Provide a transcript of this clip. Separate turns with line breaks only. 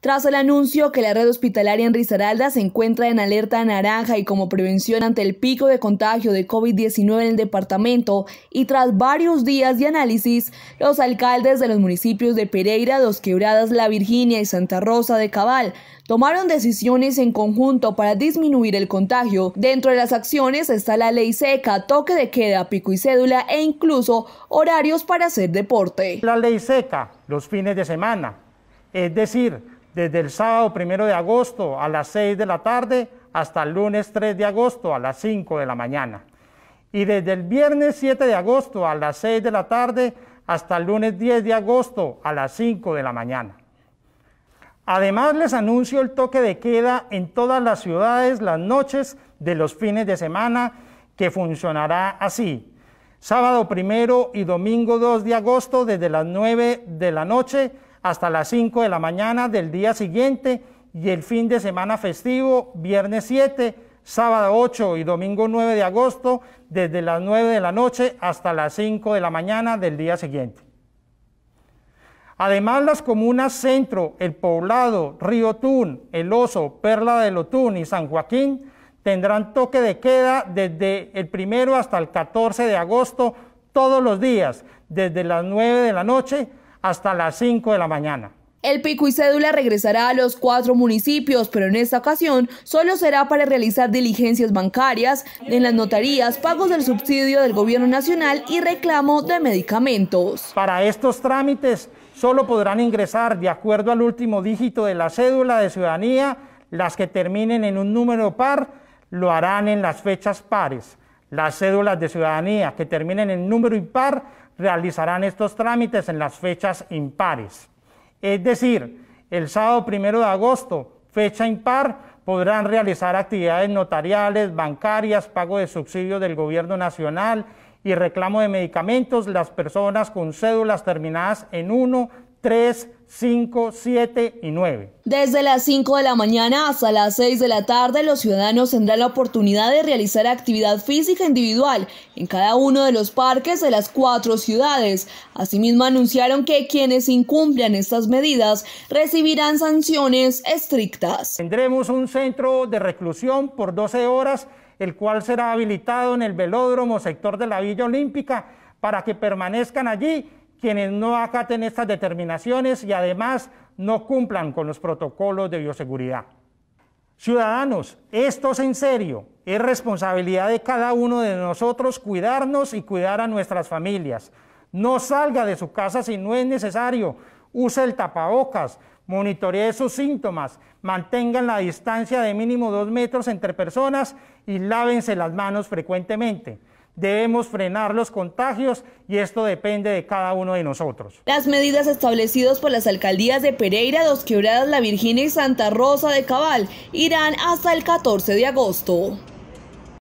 tras el anuncio que la red hospitalaria en Risaralda se encuentra en alerta naranja y como prevención ante el pico de contagio de COVID-19 en el departamento y tras varios días de análisis, los alcaldes de los municipios de Pereira, Dos Quebradas, La Virginia y Santa Rosa de Cabal tomaron decisiones en conjunto para disminuir el contagio. Dentro de las acciones está la ley seca, toque de queda, pico y cédula e incluso
horarios para hacer deporte. La ley seca los fines de semana, es decir, desde el sábado primero de agosto a las 6 de la tarde hasta el lunes 3 de agosto a las 5 de la mañana. Y desde el viernes 7 de agosto a las 6 de la tarde hasta el lunes 10 de agosto a las 5 de la mañana. Además les anuncio el toque de queda en todas las ciudades las noches de los fines de semana que funcionará así. Sábado primero y domingo 2 de agosto desde las 9 de la noche hasta las 5 de la mañana del día siguiente y el fin de semana festivo, viernes 7, sábado 8 y domingo 9 de agosto, desde las 9 de la noche hasta las 5 de la mañana del día siguiente. Además, las comunas Centro, El Poblado, Río Tún, El Oso, Perla del Otún y San Joaquín tendrán toque de queda desde el primero hasta el 14 de agosto todos los días, desde las 9 de la noche hasta las 5 de la mañana.
El pico y cédula regresará a los cuatro municipios, pero en esta ocasión solo será para realizar diligencias bancarias, en las notarías, pagos del subsidio del gobierno nacional y reclamo de
medicamentos. Para estos trámites solo podrán ingresar, de acuerdo al último dígito de la cédula de ciudadanía, las que terminen en un número par, lo harán en las fechas pares. Las cédulas de ciudadanía que terminen en número impar realizarán estos trámites en las fechas impares. Es decir, el sábado primero de agosto, fecha impar, podrán realizar actividades notariales, bancarias, pago de subsidios del gobierno nacional y reclamo de medicamentos las personas con cédulas terminadas en 1, 3, 5, 7 y 9.
Desde las 5 de la mañana hasta las 6 de la tarde, los ciudadanos tendrán la oportunidad de realizar actividad física individual en cada uno de los parques de las cuatro ciudades. Asimismo, anunciaron que quienes incumplan estas medidas recibirán
sanciones estrictas. Tendremos un centro de reclusión por 12 horas, el cual será habilitado en el velódromo sector de la Villa Olímpica para que permanezcan allí quienes no acaten estas determinaciones y además no cumplan con los protocolos de bioseguridad. Ciudadanos, esto es en serio. Es responsabilidad de cada uno de nosotros cuidarnos y cuidar a nuestras familias. No salga de su casa si no es necesario. Use el tapabocas, monitoree sus síntomas, mantengan la distancia de mínimo dos metros entre personas y lávense las manos frecuentemente. Debemos frenar los contagios y esto depende de cada uno de nosotros.
Las medidas establecidas por las alcaldías de Pereira, Dos Quebradas, La Virginia y Santa Rosa de Cabal irán hasta el 14 de agosto.